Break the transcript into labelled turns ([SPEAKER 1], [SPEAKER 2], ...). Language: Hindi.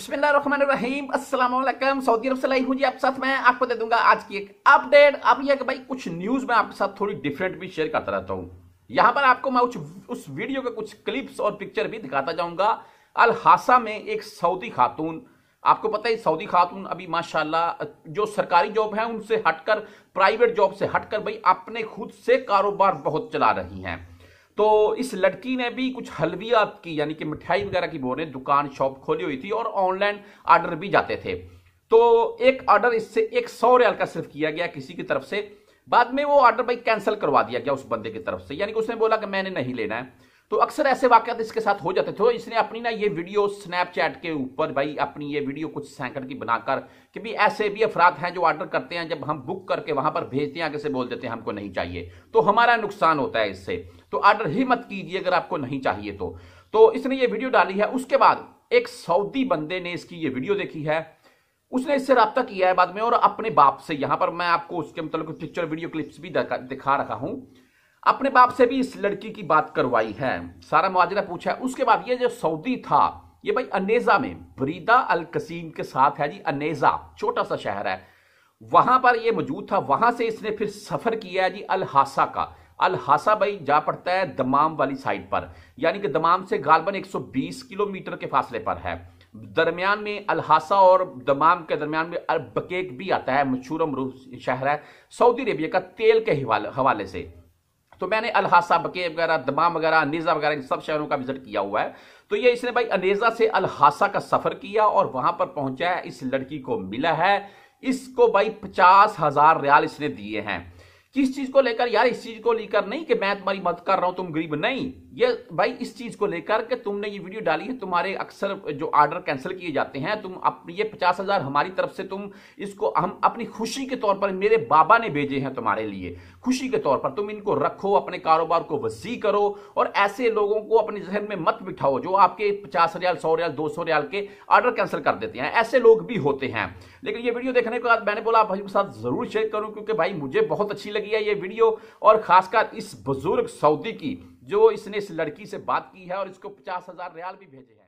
[SPEAKER 1] बिस्मिल्लाहिर्रहमानिर्रहीम अस्सलाम सऊदी अरब से लाई हूँ जी आप साथ मैं आपको दे दूंगा आज की एक अपडेट अब यह कि भाई कुछ न्यूज़ मैं आपके साथ थोड़ी डिफरेंट भी शेयर करता रहता हूँ यहाँ पर आपको मैं उस, उस वीडियो के कुछ क्लिप्स और पिक्चर भी दिखाता जाऊँगा अलहासा में एक सऊदी खातून आपको पता है सऊदी खातून अभी माशाला जो सरकारी जॉब है उनसे हटकर प्राइवेट जॉब से हटकर भाई अपने खुद से कारोबार बहुत चला रही हैं तो इस लड़की ने भी कुछ हलवियात की यानी कि मिठाई वगैरह की बोले दुकान शॉप खोली हुई थी और ऑनलाइन ऑर्डर भी जाते थे तो एक ऑर्डर इससे एक सौ रियाल का सिर्फ किया गया किसी की तरफ से बाद में वो ऑर्डर भाई कैंसिल करवा दिया गया उस बंदे की तरफ से यानी कि उसने बोला कि मैंने नहीं लेना है तो अक्सर ऐसे वाक़ात इसके साथ हो जाते थे तो इसने अपनी ना ये वीडियो स्नैपचैट के ऊपर भाई अपनी ये वीडियो कुछ सैकड़ की बनाकर कि भी ऐसे भी अफराद हैं जो ऑर्डर करते हैं जब हम बुक करके वहां पर भेजते हैं आगे से बोल देते हैं हमको नहीं चाहिए तो हमारा नुकसान होता है इससे तो ऑर्डर ही मत कीजिए अगर आपको नहीं चाहिए तो, तो इसने ये वीडियो डाली है उसके बाद एक सऊदी बंदे ने इसकी ये वीडियो देखी है उसने इससे रब्ता किया है बाद में और अपने बाप से यहां पर मैं आपको उसके मतलब पिक्चर वीडियो क्लिप्स भी दिखा रखा हूं अपने बाप से भी इस लड़की की बात करवाई है सारा मुआजरा पूछा है उसके बाद ये जो सऊदी था ये भाई अनेजा में बरीदा अल कसीम के साथ है जी अनेजा छोटा सा शहर है वहां पर ये मौजूद था वहां से इसने फिर सफर किया है जी अलहासा का अलहासा भाई जा पड़ता है दमाम वाली साइड पर यानी कि दमाम से गालबन 120 किलोमीटर के फासले पर है दरमियान में अलहासा और दमाम के दरमियान में अल बकेक भी आता है मशहूर शहर है सऊदी अरेबिया का तेल के हवाले से तो मैंने अलहासा बके वगैरह दमाम वगैरह अनेजा वगैरह इन सब शहरों का विजिट किया हुआ है तो ये इसने भाई अनेजा से अलहासा का सफर किया और वहां पर पहुंचा है इस लड़की को मिला है इसको भाई पचास हजार रियाल इसने दिए हैं किस चीज को लेकर यार इस चीज को लेकर नहीं कि मैं तुम्हारी मदद कर रहा हूं तुम गरीब नहीं ये भाई इस चीज को लेकर के तुमने ये वीडियो डाली है तुम्हारे अक्सर जो ऑर्डर कैंसिल किए जाते हैं तुम अपनी ये पचास हजार हमारी तरफ से तुम इसको हम अपनी खुशी के तौर पर मेरे बाबा ने भेजे हैं तुम्हारे लिए खुशी के तौर पर तुम इनको रखो अपने कारोबार को वसी करो और ऐसे लोगों को अपने जहन में मत बिठाओ जो आपके पचास रियाल सौ रियाल दो सौ रियाल के ऑर्डर कैंसिल कर देते हैं ऐसे लोग भी होते हैं लेकिन ये वीडियो देखने के बाद मैंने बोला भाई के साथ जरूर शेयर करूँ क्योंकि भाई मुझे बहुत अच्छी लगी है ये वीडियो और खासकर इस बुजुर्ग सऊदी की जो इसने इस लड़की से बात की है और इसको पचास हजार रियाल भी भेजे